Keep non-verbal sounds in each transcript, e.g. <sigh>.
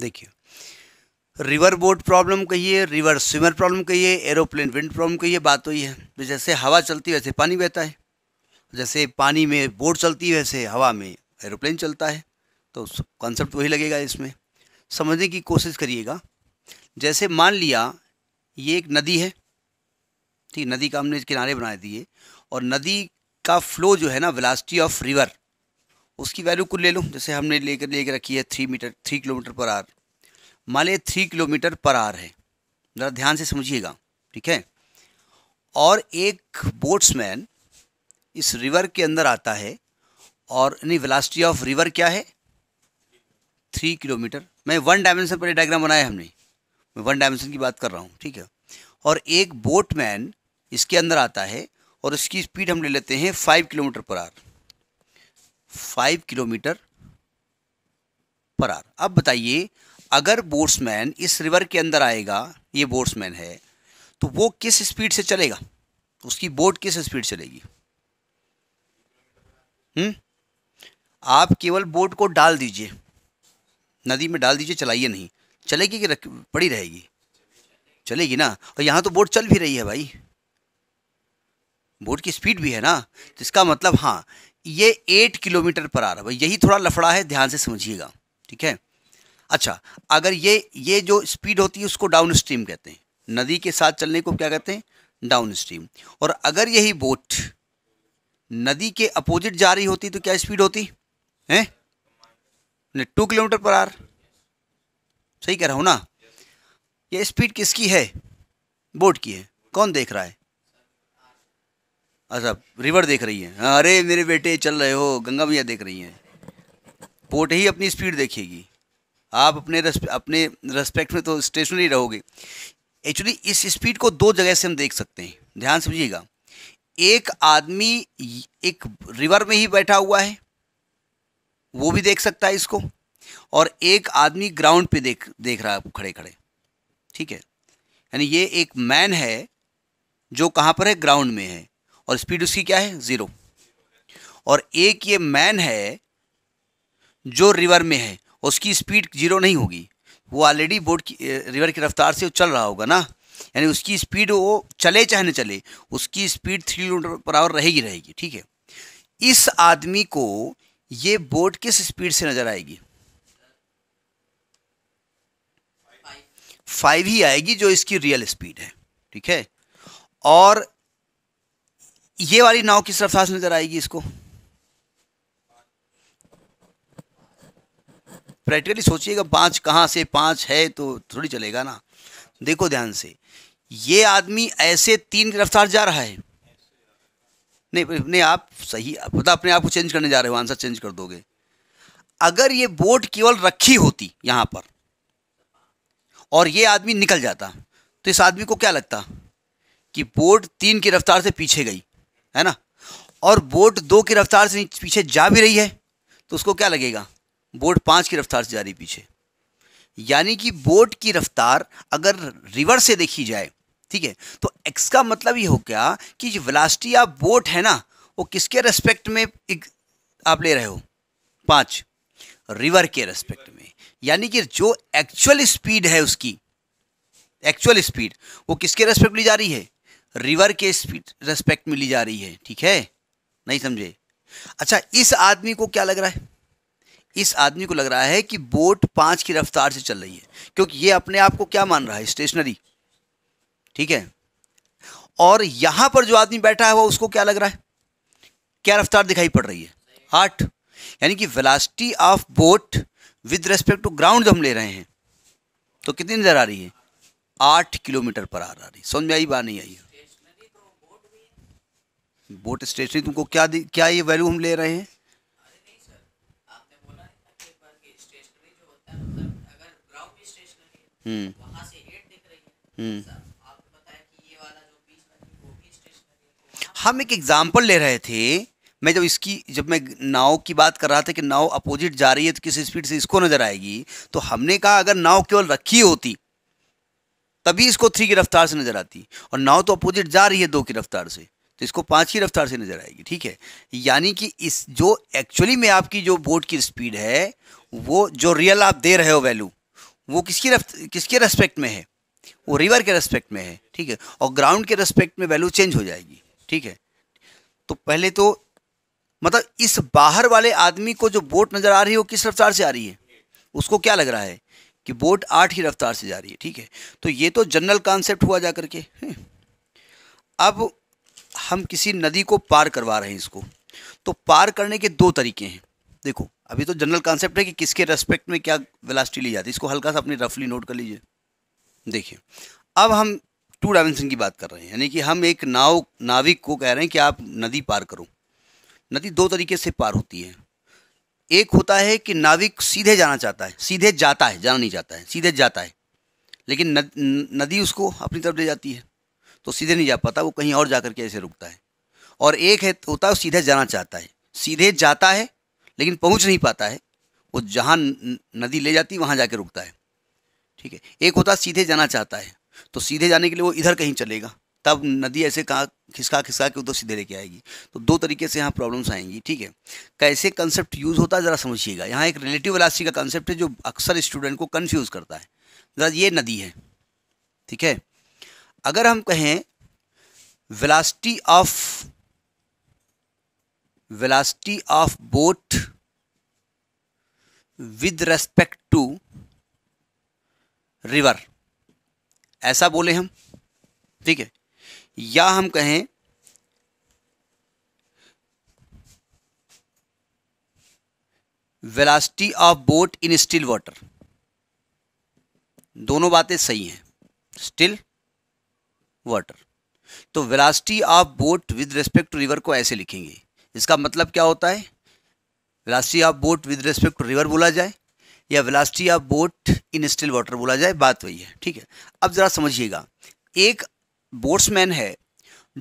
देखिए river boat problem कहिए river swimmer problem कहिए एरोप्लेन विंड प्रॉब्लम कहिए बात तो ये है तो जैसे हवा चलती है वैसे पानी बहता है जैसे पानी में बोट चलती है वैसे हवा में एरोप्लेन चलता है तो कॉन्सेप्ट वही लगेगा इसमें समझने की कोशिश करिएगा जैसे मान लिया ये एक नदी है ठीक नदी का हमने किनारे बना दिए और नदी का फ्लो जो है ना वेलासिटी ऑफ रिवर उसकी वैल्यू कुल ले लूँ जैसे हमने लेकर लेकर रखी है three metre three kilometre per hour मान लिया थ्री किलोमीटर पर आर है ज़रा ध्यान से समझिएगा ठीक है और एक बोट्समैन इस रिवर के अंदर आता है और यानी वेलासिटी ऑफ रिवर क्या है थ्री किलोमीटर मैं वन डायमेंशन पर डायग्राम बनाया हमने मैं वन डायमेंशन की बात कर रहा हूँ ठीक है और एक बोटमैन इसके अंदर आता है और उसकी स्पीड हम ले लेते हैं five kilometre per hour five kilometre per hour अब बताइए अगर बोट्समैन इस रिवर के अंदर आएगा ये बोट्समैन है तो वो किस स्पीड से चलेगा उसकी बोट किस स्पीड चलेगी हम्म आप केवल बोट को डाल दीजिए नदी में डाल दीजिए चलाइए नहीं चलेगी कि पड़ी रहेगी चलेगी ना और यहाँ तो बोट चल भी रही है भाई बोट की स्पीड भी है ना तो इसका मतलब हाँ ये एट किलोमीटर पर आ रहा भाई यही थोड़ा लफड़ा है ध्यान से समझिएगा ठीक है अच्छा अगर ये ये जो स्पीड होती है उसको डाउन स्ट्रीम कहते हैं नदी के साथ चलने को क्या कहते हैं डाउन स्ट्रीम और अगर यही बोट नदी के अपोजिट जा रही होती तो क्या स्पीड होती है टू किलोमीटर पर आर सही कह रहा हूँ ना ये स्पीड किसकी है बोट की है कौन देख रहा है अच्छा रिवर देख रही है अरे मेरे बेटे चल रहे हो गंगा मैया देख रही हैं पोट ही अपनी स्पीड देखेगी आप अपने रेस्प, अपने रेस्पेक्ट में तो स्टेशनरी रहोगे एक्चुअली इस स्पीड को दो जगह से हम देख सकते हैं ध्यान समझिएगा एक आदमी एक रिवर में ही बैठा हुआ है वो भी देख सकता है इसको और एक आदमी ग्राउंड पे देख देख रहा है खड़े खड़े ठीक है यानी ये एक मैन है जो कहाँ पर है ग्राउंड में है और स्पीड उसकी क्या है ज़ीरो और एक ये मैन है जो रिवर में है उसकी स्पीड जीरो नहीं होगी वो ऑलरेडी बोट की रिवर की रफ्तार से चल रहा होगा ना यानी उसकी स्पीड वो चले चाहे न चले उसकी speed three kilometre per hour रहेगी रहेगी ठीक है इस आदमी को ये बोट किस स्पीड से नज़र आएगी फाइव ही आएगी जो इसकी रियल स्पीड है ठीक है और ये वाली नाव किस रफ्तार से नजर आएगी इसको प्रैक्टिकली सोचिएगा पांच कहाँ से पांच है तो थोड़ी चलेगा ना देखो ध्यान से ये आदमी ऐसे तीन रफ्तार जा रहा है नहीं नहीं आप सही पता अपने आप को चेंज करने जा रहे हो आंसर चेंज कर दोगे अगर ये बोट केवल रखी होती यहां पर और ये आदमी निकल जाता तो इस आदमी को क्या लगता कि बोट तीन की रफ्तार से पीछे गई है ना और बोट दो की रफ्तार से पीछे जा भी रही है तो उसको क्या लगेगा बोट पाँच की रफ्तार से जा रही पीछे यानी कि बोट की रफ्तार अगर रिवर्स से देखी जाए ठीक है तो एक्स का मतलब ये हो गया कि जो वेलासिटी बोट है ना वो किसके रेस्पेक्ट में आप ले रहे हो पाँच रिवर के रेस्पेक्ट में यानी कि जो एक्चुअल स्पीड है उसकी एक्चुअल स्पीड वो किसके रेस्पेक्ट ली जा रही है रिवर के स्पीड रेस्पेक्ट में ली जा रही है ठीक है नहीं समझे अच्छा इस आदमी को क्या लग रहा है इस आदमी को लग रहा है कि बोट पांच की रफ्तार से चल रही है क्योंकि ये अपने आप को क्या मान रहा है स्टेशनरी ठीक है और यहां पर जो आदमी बैठा है वह उसको क्या लग रहा है क्या रफ्तार दिखाई पड़ रही है आठ यानी कि velocity of boat with respect to ground जो हम ले रहे हैं तो कितनी नज़र आ रही है आठ किलोमीटर पर आ रही समझ में आई बात नहीं आई बोट स्टेशनरी तुमको क्या क्या ये वैल्यू हम ले रहे हैं हम एक एग्जाम्पल ले रहे थे मैं जब इसकी जब मैं नाव की बात कर रहा था कि नाव अपोजिट जा रही है तो किस स्पीड से इसको नज़र आएगी तो हमने कहा अगर नाव केवल रखी होती तभी इसको थ्री की रफ्तार से नज़र आती और नाव तो अपोजिट जा रही है दो की रफ्तार से इसको पाँच की रफ्तार से नज़र आएगी ठीक है यानी कि इस जो एक्चुअली में आपकी जो बोट की स्पीड है वो जो रियल आप दे रहे हो वैल्यू वो किसकी रफ्त किसके रेस्पेक्ट में है वो रिवर के रेस्पेक्ट में है ठीक है और ग्राउंड के रेस्पेक्ट में वैल्यू चेंज हो जाएगी ठीक है तो पहले तो मतलब इस बाहर वाले आदमी को जो बोट नज़र आ रही है वो किस रफ्तार से आ रही है उसको क्या लग रहा है कि बोट आठ ही रफ्तार से जा रही है ठीक है तो ये तो जनरल कॉन्सेप्ट हुआ जा करके हम्म। अब हम किसी नदी को पार करवा रहे हैं इसको तो पार करने के दो तरीके हैं देखो अभी तो जनरल कॉन्सेप्ट है कि किसके रेस्पेक्ट में क्या वेलासिटी ली जाती है इसको हल्का सा अपनी रफली नोट कर लीजिए देखिए अब हम टू डायमेंशन की बात कर रहे हैं यानी कि हम एक नाव नाविक को कह रहे हैं कि आप नदी पार करो नदी दो तरीके से पार होती है एक होता है कि नाविक सीधे जाना चाहता है सीधे जाता है जाना नहीं जाता है सीधे जाता है लेकिन नदी उसको अपनी तरफ ले जाती है तो सीधे नहीं जा पाता वो कहीं और जाकर के ऐसे रुकता है और एक है तो होता है सीधे जाना चाहता है सीधे जाता है लेकिन पहुंच नहीं पाता है वो जहाँ नदी ले जाती वहाँ जाके रुकता है ठीक है एक होता सीधे जाना चाहता है तो सीधे जाने के लिए वो इधर कहीं चलेगा तब नदी ऐसे कहाँ खिसका खिसका के उधर तो सीधे लेके आएगी तो दो तरीके से यहाँ प्रॉब्लम्स आएंगी ठीक है कैसे कंसेप्ट यूज़ होता है ज़रा समझिएगा यहाँ एक रिलेटिव वेलासिटी का कंसेप्ट है जो अक्सर स्टूडेंट को कन्फ्यूज़ करता है ज़रा ये नदी है ठीक है अगर हम कहें velocity of velocity of boat with respect to river ऐसा बोले हम ठीक है या हम कहें velocity of boat in still water दोनों बातें सही हैं स्टिल वाटर तो velocity of boat with respect to river को ऐसे लिखेंगे इसका मतलब क्या होता है velocity of boat with respect to river बोला जाए या velocity of boat in still water बोला जाए बात वही है ठीक है अब ज़रा समझिएगा एक बोट्समैन है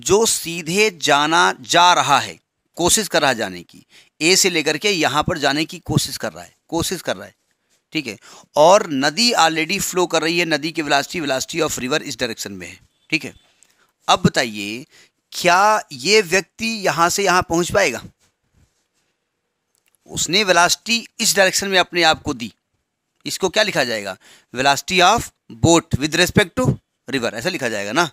जो सीधे जाना जा रहा है कोशिश कर रहा है जाने की ए से लेकर के यहाँ पर जाने की कोशिश कर रहा है कोशिश कर रहा है ठीक है और नदी ऑलरेडी फ्लो कर रही है नदी की वेलासिटी वेलासिटी ऑफ रिवर इस डायरेक्शन में है ठीक है अब बताइए क्या ये व्यक्ति यहां से यहां पहुंच पाएगा उसने वेलासिटी इस डायरेक्शन में अपने आप को दी इसको क्या लिखा जाएगा velocity of boat with respect to river ऐसा लिखा जाएगा ना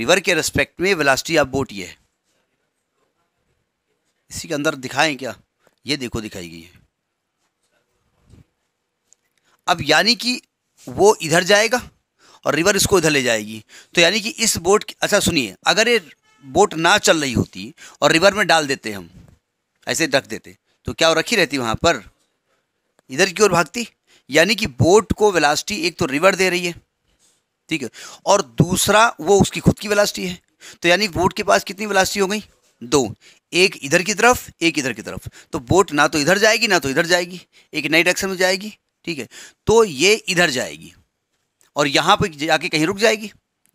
रिवर के रेस्पेक्ट में वेलासिटी ऑफ बोट ये है इसी के अंदर दिखाएं क्या ये देखो दिखाई गई है अब यानी कि वो इधर जाएगा और रिवर इसको इधर ले जाएगी तो यानी कि इस बोट अच्छा सुनिए अगर ये बोट ना चल रही होती और रिवर में डाल देते हम ऐसे रख देते तो क्या वो रखी रहती वहाँ पर इधर की ओर भागती यानी कि बोट को वेलासिटी एक तो रिवर दे रही है ठीक है और दूसरा वो उसकी खुद की वेलासिटी है तो यानी बोट के पास कितनी वेलासिटी हो गई दो एक इधर की तरफ एक इधर की तरफ तो बोट ना तो इधर जाएगी ना तो इधर जाएगी एक नई डायरेक्शन में जाएगी ठीक है तो ये इधर जाएगी और यहाँ पर जाके कहीं रुक जाएगी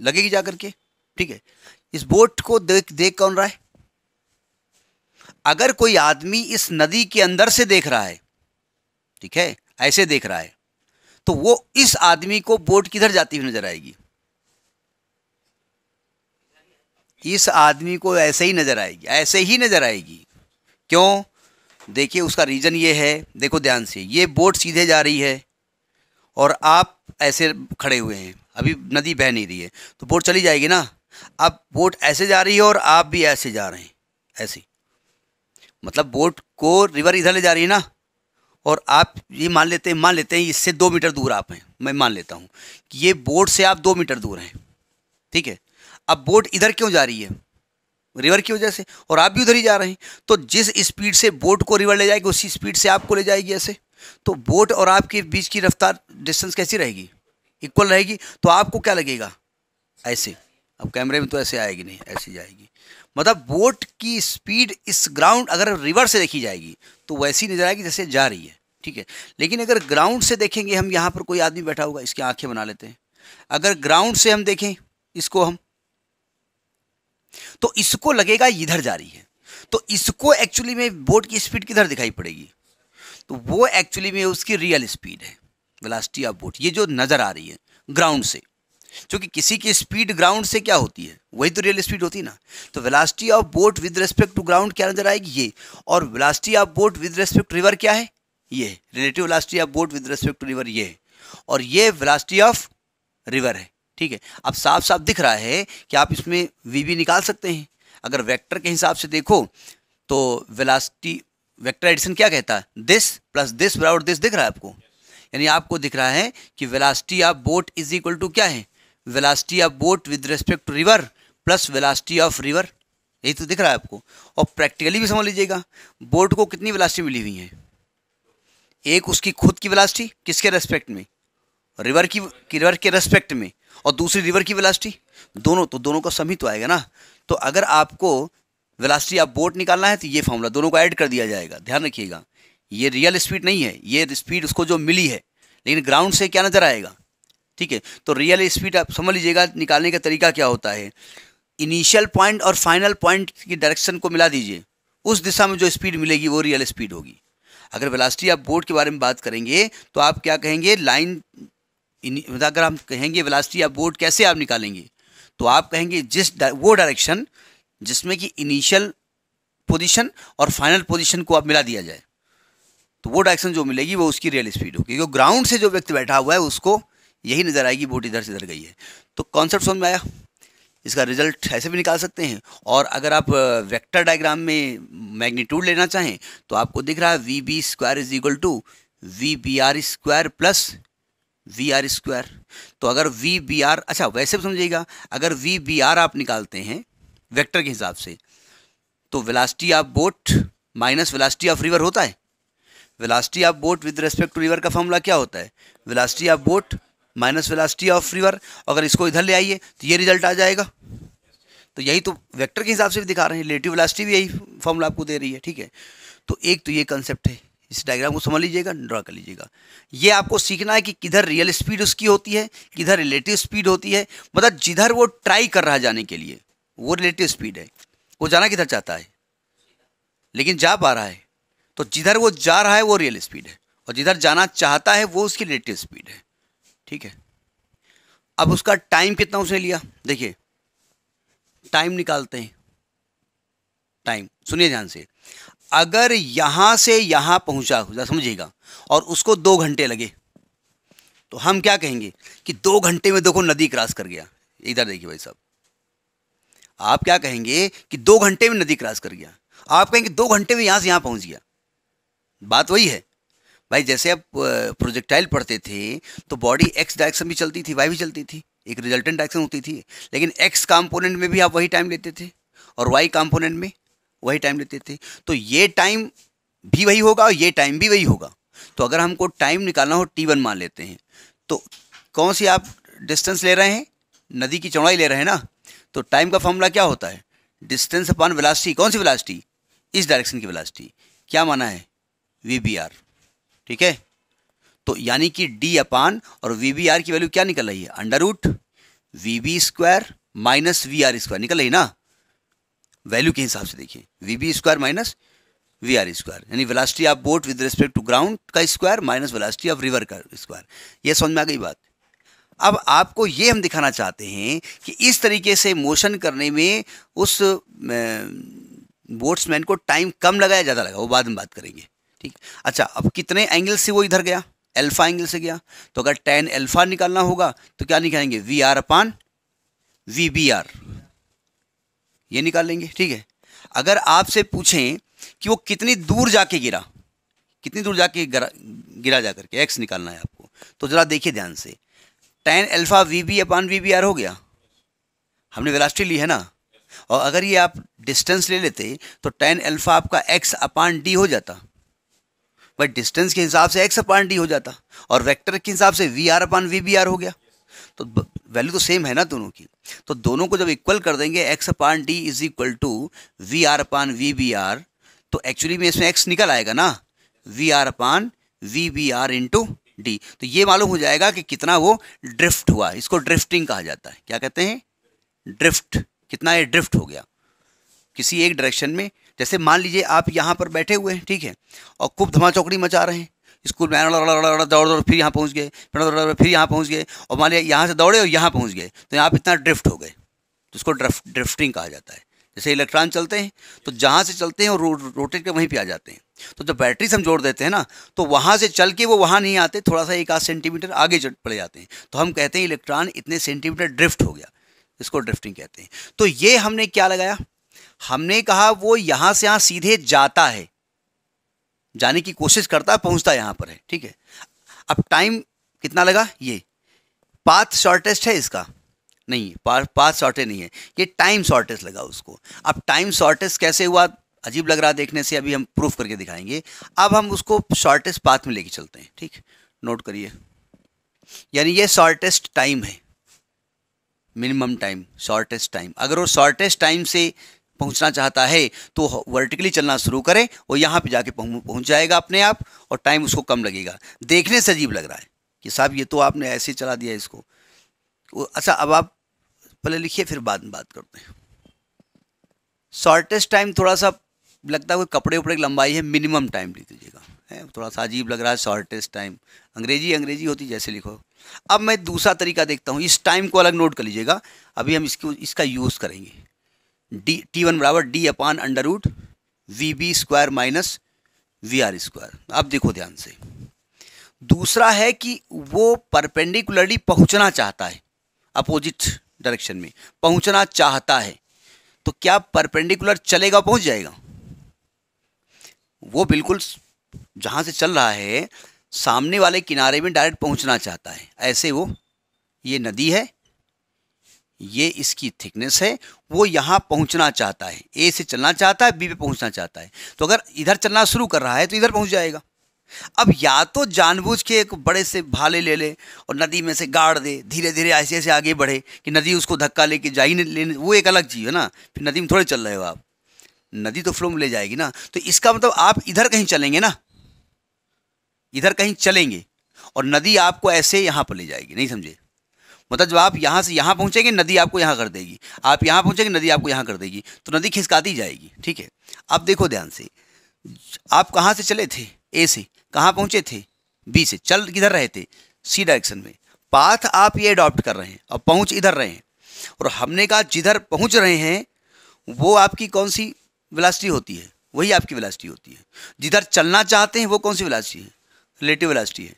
लगेगी जा करके ठीक है इस बोट को देख देख कौन रहा है अगर कोई आदमी इस नदी के अंदर से देख रहा है ठीक है ऐसे देख रहा है तो वो इस आदमी को बोट किधर जाती हुई नजर आएगी इस आदमी को ऐसे ही नजर आएगी ऐसे ही नजर आएगी क्यों देखिए उसका रीज़न ये है देखो ध्यान से ये बोट सीधे जा रही है और आप ऐसे खड़े हुए हैं अभी नदी बह नहीं रही है तो बोट चली जाएगी ना अब बोट ऐसे जा रही है और आप भी ऐसे जा रहे हैं ऐसे मतलब बोट को रिवर इधर ले जा रही है ना और आप ये मान लेते हैं मान लेते हैं इससे दो मीटर दूर आप हैं मैं मान लेता हूँ कि ये बोट से आप दो मीटर दूर हैं ठीक है अब बोट इधर क्यों जा रही है रिवर की वजह से और आप भी उधर ही जा रहे हैं तो जिस स्पीड से बोट को रिवर ले जाएगी उसी स्पीड से आपको ले जाएगी ऐसे तो बोट और आपके बीच की रफ्तार डिस्टेंस कैसी रहेगी इक्वल रहेगी तो आपको क्या लगेगा ऐसे अब कैमरे में तो ऐसे आएगी नहीं ऐसे जाएगी मतलब बोट की स्पीड इस ग्राउंड अगर रिवर से देखी जाएगी तो वैसी नज़र आएगी जैसे जा रही है ठीक है लेकिन अगर ग्राउंड से देखेंगे हम यहाँ पर कोई आदमी बैठा होगा इसकी आंखें बना लेते हैं अगर ग्राउंड से हम देखें इसको हम तो इसको लगेगा इधर जा रही है तो इसको एक्चुअली में बोट की स्पीड किधर दिखाई पड़ेगी तो वो एक्चुअली में उसकी रियल स्पीड है वेलासिटी ऑफ बोट ये जो नज़र आ रही है ग्राउंड से क्योंकि किसी की स्पीड ग्राउंड से क्या होती है वही तो रियल स्पीड होती ना तो velocity of boat with respect to ground क्या नजर आएगी ये और velocity of boat with respect to river क्या है ये relative velocity of boat with respect to river ये और ये वेलासिटी ऑफ रिवर है ठीक है अब साफ साफ दिख रहा है कि आप इसमें वी भी निकाल सकते हैं अगर वेक्टर के हिसाब से देखो तो वेलासिटी वेक्टर एडिशन क्या कहता है दिस प्लस दिस बराबर दिस दिख रहा है आपको यानी आपको दिख रहा है कि velocity of boat is equal to क्या है velocity of boat with respect to river plus velocity of river यही तो दिख रहा है आपको और प्रैक्टिकली भी समझ लीजिएगा बोट को कितनी वेलासिटी मिली हुई है एक उसकी खुद की वेलासिटी किसके रेस्पेक्ट में रिवर की की रिवर के रेस्पेक्ट में और दूसरी रिवर की वेलासिटी दोनों तो दोनों का समित तो आएगा ना तो अगर आपको वेलासिटी आप बोट निकालना है तो ये फॉर्मूला दोनों को ऐड कर दिया जाएगा ध्यान रखिएगा ये रियल स्पीड नहीं है ये स्पीड उसको जो मिली है लेकिन ग्राउंड से क्या नज़र आएगा ठीक है तो रियल स्पीड आप समझ लीजिएगा निकालने का तरीका क्या होता है इनिशियल पॉइंट और फाइनल पॉइंट की डायरेक्शन को मिला दीजिए उस दिशा में जो स्पीड मिलेगी वो रियल स्पीड होगी अगर वेलासिटी आप बोर्ड के बारे में बात करेंगे तो आप क्या कहेंगे लाइन अगर हम कहेंगे वेलासिटी आप बोर्ड कैसे आप निकालेंगे तो आप कहेंगे जिस वो डायरेक्शन जिसमें कि इनिशियल पोजीशन और फाइनल पोजीशन को आप मिला दिया जाए तो वो डायरेक्शन जो मिलेगी वो उसकी रियल स्पीड होगी क्योंकि ग्राउंड से जो व्यक्ति बैठा हुआ है उसको यही नज़र आएगी बोट इधर से इधर गई है तो कॉन्सेप्ट समझ में आया इसका रिजल्ट ऐसे भी निकाल सकते हैं और अगर आप वेक्टर डायग्राम में मैग्नीट्यूड लेना चाहें तो आपको दिख रहा है V B square is equal to V B R square plus V R square तो अगर वी बी आर अच्छा वैसे भी समझिएगा अगर वी बी आर आप निकालते हैं वेक्टर के हिसाब से तो velocity of boat minus velocity of river होता है velocity of boat with respect to river का फॉर्मूला क्या होता है velocity of boat minus velocity of river अगर इसको इधर ले आइए तो ये रिजल्ट आ जाएगा तो यही तो वेक्टर के हिसाब से भी दिखा रहे हैं रिलेटिव वेलासिटी भी यही फॉर्मूला आपको दे रही है ठीक है तो एक तो ये कंसेप्ट है इस डायग्राम को समझ लीजिएगा ड्रा कर लीजिएगा ये आपको सीखना है कि किधर रियल स्पीड उसकी होती है किधर रिलेटिव स्पीड होती है मतलब जिधर वो ट्राई कर रहा है जाने के लिए वो रिलेटिव स्पीड है वो जाना किधर चाहता है लेकिन जा पा रहा है तो जिधर वो जा रहा है वो रियल स्पीड है और जिधर जाना चाहता है वो उसकी रिलेटिव स्पीड है ठीक है अब उसका टाइम कितना उसने लिया देखिए टाइम निकालते हैं टाइम सुनिए ध्यान से अगर यहां से यहाँ पहुँचा समझिएगा और उसको दो घंटे लगे तो हम क्या कहेंगे कि दो घंटे में देखो नदी क्रॉस कर गया इधर देखिए भाई साहब आप क्या कहेंगे कि दो घंटे में नदी क्रॉस कर गया आप कहेंगे दो घंटे में यहाँ से यहाँ पहुँच गया बात वही है भाई जैसे आप प्रोजेक्टाइल पढ़ते थे तो बॉडी एक्स डायरेक्शन भी चलती थी वाई भी चलती थी एक रिजल्टेंट डायरेक्शन होती थी लेकिन एक्स कंपोनेंट में भी आप वही टाइम लेते थे और वाई कंपोनेंट में वही टाइम लेते थे तो ये टाइम भी वही होगा और ये टाइम भी वही होगा तो अगर हमको टाइम निकालना हो टी वन मान लेते हैं तो कौन सी आप डिस्टेंस ले रहे हैं नदी की चौड़ाई ले रहे हैं ना तो टाइम का फॉर्मूला क्या होता है डिस्टेंस अपॉन वेलासिटी कौन सी वेलासिटी इस डायरेक्शन की वेलासिटी क्या माना है वी ठीक है तो यानी कि डी अपान और वी बी आर की वैल्यू क्या निकल रही है under root V B square minus V R square निकल रही ना वैल्यू के हिसाब से देखिए V B square minus V R square यानी velocity of boat with respect to ground का square minus velocity of river का स्क्वायर यह समझ में आ गई बात अब आपको ये हम दिखाना चाहते हैं कि इस तरीके से मोशन करने में उस बोट्समैन को टाइम कम लगा या ज़्यादा लगा वो बाद में बात करेंगे ठीक अच्छा अब कितने एंगल से वो इधर गया अल्फा एंगल से गया तो अगर टेन अल्फा निकालना होगा तो क्या निकालेंगे V R upon V B R ये निकाल लेंगे ठीक है अगर आपसे पूछें कि वो कितनी दूर जाके गिरा कितनी दूर जाके गिरा, गिरा जा करके एक्स निकालना है आपको तो ज़रा देखिए ध्यान से tan alpha V B upon V B R हो गया हमने वेलासिटी ली है ना और अगर ये आप डिस्टेंस ले लेते तो टेन अल्फ़ा आपका एक्स अपान डी हो जाता बट डिस्टेंस के हिसाब से एक्स अपान डी हो जाता और वेक्टर के हिसाब से V R upon V B R हो गया तो वैल्यू तो सेम है ना दोनों की तो दोनों को जब इक्वल कर देंगे X upon D is equal to V R upon V B R तो एक्चुअली में इसमें एक्स निकल आएगा ना V R upon V B R into D तो ये मालूम हो जाएगा कि कितना वो ड्रिफ्ट हुआ इसको ड्रिफ्टिंग कहा जाता है क्या कहते हैं ड्रिफ्ट कितना ये ड्रिफ्ट हो गया किसी एक डायरेक्शन में जैसे मान लीजिए आप यहाँ पर बैठे हुए हैं ठीक है और खूब धमाचौकड़ी मचा रहे हैं स्कूल में दौड़ दौड़ फिर यहाँ पहुँच गए फिर फिर यहाँ पहुँच गए और मान लिया यहाँ से दौड़े और यहाँ पहुँच गए तो यहाँ आप इतना ड्रिफ्ट हो गए तो इसको ड्रिफ्टिंग कहा जाता है जैसे इलेक्ट्रॉन चलते हैं तो जहाँ से चलते हैं और रोटेट के वहीं पर आ जाते हैं तो जब बैटरी से हम जोड़ देते हैं ना तो वहाँ से चल के वो वहाँ नहीं आते थोड़ा सा एक आध सेंटीमीटर आगे पड़े जाते हैं तो हम कहते हैं इलेक्ट्रॉन इतने सेंटीमीटर ड्रिफ्ट हो गया इसको ड्रिफ्टिंग कहते हैं तो ये हमने क्या लगाया हमने कहा वो यहाँ से यहाँ सीधे जाता है जाने की कोशिश करता है पहुँचता यहाँ पर है ठीक है अब टाइम कितना लगा ये पाथ शॉर्टेस्ट है इसका नहीं पाथ शॉर्टेज नहीं है ये टाइम शॉर्टेज लगा उसको अब टाइम शॉर्टेज कैसे हुआ अजीब लग रहा है देखने से अभी हम प्रूफ करके दिखाएंगे अब हम उसको शॉर्टेस्ट पाथ में लेके चलते हैं ठीक नोट करिए यानी ये शॉर्टेस्ट टाइम है मिनिमम टाइम शॉर्टेस्ट टाइम अगर वो शॉर्टेस्ट टाइम से पहुंचना चाहता है तो वर्टिकली चलना शुरू करें और यहाँ पे जाके पहुंच जाएगा अपने आप और टाइम उसको कम लगेगा देखने से अजीब लग रहा है कि साहब ये तो आपने ऐसे चला दिया इसको अच्छा अब आप पहले लिखिए फिर बाद में बात करते हैं शॉर्टेस्ट टाइम थोड़ा सा लगता है कोई कपड़े उपड़े की लंबाई है मिनिमम टाइम लिख दीजिएगा है थोड़ा सा अजीब लग रहा है शॉर्टेस्ट टाइम अंग्रेजी अंग्रेजी होती जैसे लिखो अब मैं दूसरा तरीका देखता हूँ इस टाइम को अलग नोट कर लीजिएगा अभी हम इसको इसका यूज़ करेंगे डी टी वन बराबर D upon under root V B square minus V R square अब देखो ध्यान से दूसरा है कि वो परपेंडिकुलरली पहुँचना चाहता है अपोजिट डायरेक्शन में पहुँचना चाहता है तो क्या परपेंडिकुलर चलेगा पहुँच जाएगा वो बिल्कुल जहाँ से चल रहा है सामने वाले किनारे में डायरेक्ट पहुँचना चाहता है ऐसे वो ये नदी है ये इसकी थिकनेस है वो यहाँ पहुँचना चाहता है ए से चलना चाहता है बी पे पहुँचना चाहता है तो अगर इधर चलना शुरू कर रहा है तो इधर पहुँच जाएगा अब या तो जानबूझ के एक बड़े से भाले ले ले और नदी में से गाड़ दे धीरे धीरे ऐसे ऐसे आगे बढ़े कि नदी उसको धक्का लेके जा ही नहीं लेने वो एक अलग चीज़ है ना फिर नदी में थोड़े चल रहे हो आप नदी तो फ्लो में ले जाएगी ना तो इसका मतलब आप इधर कहीं चलेंगे ना इधर कहीं चलेंगे और नदी आपको ऐसे यहाँ पर ले जाएगी नहीं समझे मतलब जब आप यहाँ से यहाँ पहुँचेंगे नदी आपको यहाँ कर देगी आप यहाँ पहुँचेंगे नदी आपको यहाँ कर देगी तो नदी खिसकाती जाएगी ठीक है अब देखो ध्यान से आप कहाँ से चले थे ए से कहाँ पहुँचे थे बी से चल किधर रहे थे सी डायरेक्शन में पाथ आप ये अडॉप्ट कर रहे हैं और पहुँच इधर रहे हैं और हमने कहा जिधर पहुँच रहे हैं वो आपकी कौन सी वेलासिटी होती है वही आपकी वेलासिटी होती है जिधर चलना चाहते हैं वो कौन सी वेलासिटी है रिलेटिव वेलासिटी है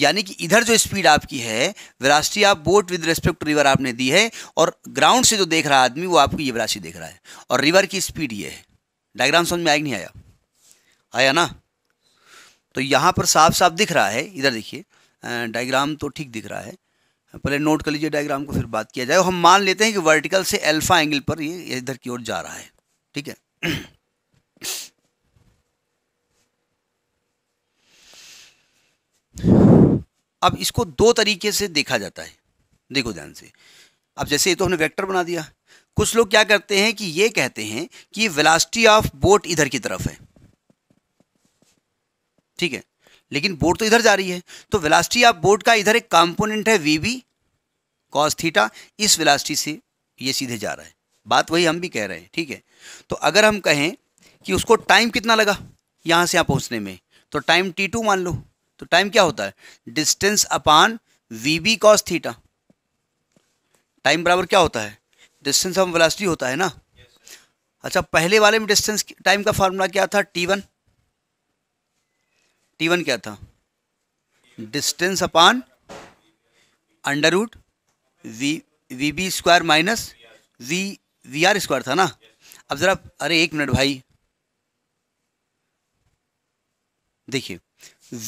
यानी कि इधर जो स्पीड आपकी है वेलासिटी आप boat with respect to river आपने दी है और ग्राउंड से जो देख रहा है आदमी वो आपकी ये वेलासिटी देख रहा है और रिवर की स्पीड ये है डायग्राम समझ में आया नहीं आया आया ना तो यहाँ पर साफ साफ दिख रहा है इधर देखिए डायग्राम तो ठीक दिख रहा है पहले नोट कर लीजिए डायग्राम को फिर बात किया जाए हम मान लेते हैं कि वर्टिकल से अल्फा एंगल पर ये इधर की ओर जा रहा है ठीक है <clears throat> अब इसको दो तरीके से देखा जाता है देखो ध्यान से अब जैसे ये तो हमने वेक्टर बना दिया कुछ लोग क्या करते हैं कि ये कहते हैं कि वेलोसिटी ऑफ बोट इधर की तरफ है ठीक है लेकिन बोट तो इधर जा रही है तो वेलोसिटी ऑफ बोट का इधर एक कंपोनेंट है वी बी कॉस थीटा इस वेलोसिटी से ये सीधे जा रहा है बात वही हम भी कह रहे हैं ठीक है तो अगर हम कहें कि उसको टाइम कितना लगा यहाँ से यहाँ पहुँचने में तो टाइम टी टू मान लो तो टाइम क्या होता है distance upon V B cos theta time बराबर क्या होता है डिस्टेंस ऑफ वेलासिटी होता है ना yes, अच्छा पहले वाले में डिस्टेंस टाइम का फार्मूला क्या था टी वन टी वन क्या था distance upon under root V V B square minus V V R square था ना अब ज़रा अरे एक मिनट भाई देखिए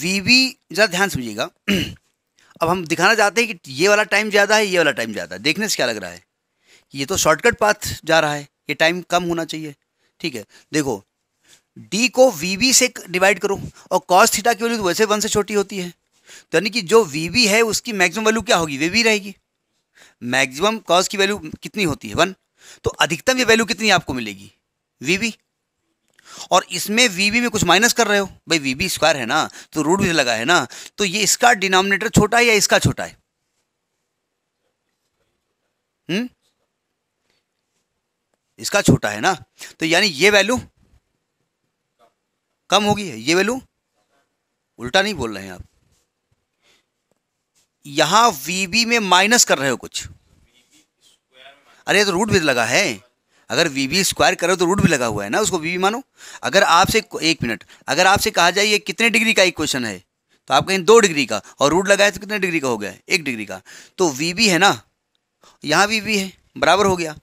वी बी ज़रा ध्यान समझिएगा अब हम दिखाना चाहते हैं कि ये वाला टाइम ज़्यादा है ये वाला टाइम ज़्यादा है देखने से क्या लग रहा है कि ये तो शॉर्टकट पाथ जा रहा है ये टाइम कम होना चाहिए ठीक है देखो डी को वी बी से डिवाइड करो और कॉस थीटा की वैल्यू तो वैसे वन से छोटी होती है तो यानी कि जो वी बी है उसकी मैक्सिमम वैल्यू क्या होगी वी बी रहेगी मैक्सिमम कॉस की वैल्यू कितनी होती है वन तो अधिकतम ये वैल्यू कितनी आपको मिलेगी वीवी और इसमें वीवी में कुछ माइनस कर रहे हो भाई वीवी स्क्वायर है ना तो रूट भी लगा है ना तो ये इसका डिनोमिनेटर छोटा है या इसका छोटा है हम्म इसका छोटा है ना तो यानी ये वैल्यू कम होगी ये वैल्यू उल्टा नहीं बोल रहे हैं आप यहां वीबी में माइनस कर रहे हो कुछ अरे तो रूट भी लगा है अगर वी बी स्क्वायर करो तो रूट भी लगा हुआ है ना उसको वी मानो अगर आपसे एक मिनट अगर आपसे कहा जाए ये कितने डिग्री का इक्वेशन है तो आप कहें दो डिग्री का और रूट लगाए तो कितने डिग्री का हो गया एक डिग्री का तो वी बी है ना यहाँ वी बी है बराबर हो गया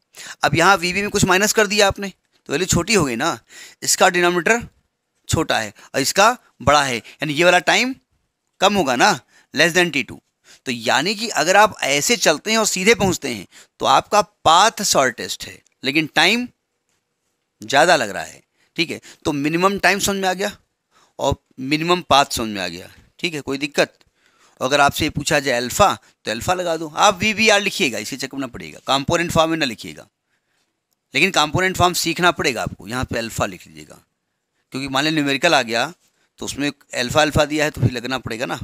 अब यहाँ वी बी में कुछ माइनस कर दिया आपने तो वैल्यू छोटी हो गई ना इसका डिनोमीटर छोटा है और इसका बड़ा है यानी ये वाला टाइम कम होगा ना लेस देन टी टू तो यानी कि अगर आप ऐसे चलते हैं और सीधे पहुंचते हैं तो आपका पाथ शॉर्टेस्ट है लेकिन टाइम ज़्यादा लग रहा है ठीक है तो मिनिमम टाइम समझ में आ गया और मिनिमम पाथ समझ में आ गया ठीक है कोई दिक्कत अगर आपसे पूछा जाए अल्फ़ा तो अल्फ़ा लगा दो आप वी वी आर लिखिएगा इसे चेक करना पड़ेगा कॉम्पोनेंट फॉर्म में ना लिखिएगा लेकिन कॉम्पोनेंट फॉर्म सीखना पड़ेगा आपको यहाँ पे अल्फ़ा लिख लीजिएगा क्योंकि मान लें न्यूमेरिकल आ गया तो उसमें अल्फ़ा अल्फ़ा दिया है तो फिर लगना पड़ेगा ना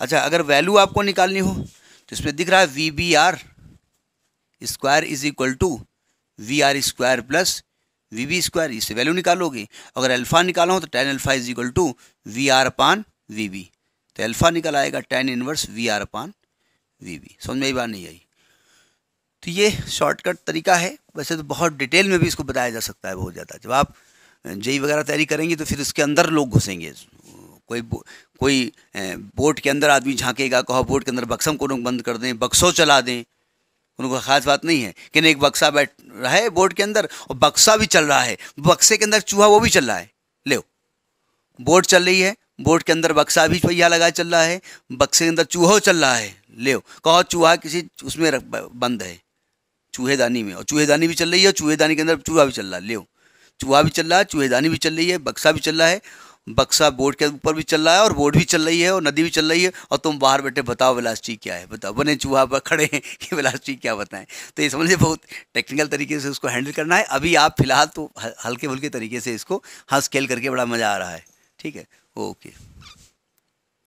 अच्छा अगर वैल्यू आपको निकालनी हो तो इसमें दिख रहा है V B R square is equal to V R square plus V B square इससे वैल्यू निकालोगे अगर अल्फ़ा निकालो तो tan alpha is equal to V R upon V B तो अल्फ़ा निकल आएगा tan inverse V R upon V B समझ में बात नहीं आई तो ये शॉर्टकट तरीका है वैसे तो बहुत डिटेल में भी इसको बताया जा सकता है बहुत ज़्यादा जब आप जेई वगैरह तैयारी करेंगे तो फिर उसके अंदर लोग घुसेंगे कोई कोई बोट के अंदर आदमी झांकेगा कहो बोट के अंदर बक्सम को लोग बंद कर दें बक्सों चला दें उनको खास बात नहीं है कि नहीं एक बक्सा बैठ रहा है बोट के अंदर और बक्सा भी चल रहा है बक्से के अंदर चूहा वो भी चल रहा है ले बोट चल रही है बोट के अंदर बक्सा भी पहिया लगा चल रहा है बक्से के अंदर चूहा चल रहा है ले कहो चूहा किसी उसमें बंद है चूहेदानी में और चूहेदानी भी चल रही है चूहेदानी के अंदर चूहा भी चल रहा है ले चूहा भी चल रहा है चूहेदानी भी चल रही है बक्सा भी चल रहा है बक्सा बोर्ड के ऊपर भी चल रहा है और बोर्ड भी चल रही है और नदी भी चल रही है और तुम बाहर बैठे बताओ वेलासिटी क्या है बताओ बने चूहा पर खड़े हैं कि वेलासिटी क्या बताएं तो ये समझिए बहुत टेक्निकल तरीके से उसको हैंडल करना है अभी आप फिलहाल तो हल्के फुल्के तरीके से इसको हाँ स्केल करके बड़ा मज़ा आ रहा है ठीक है ओके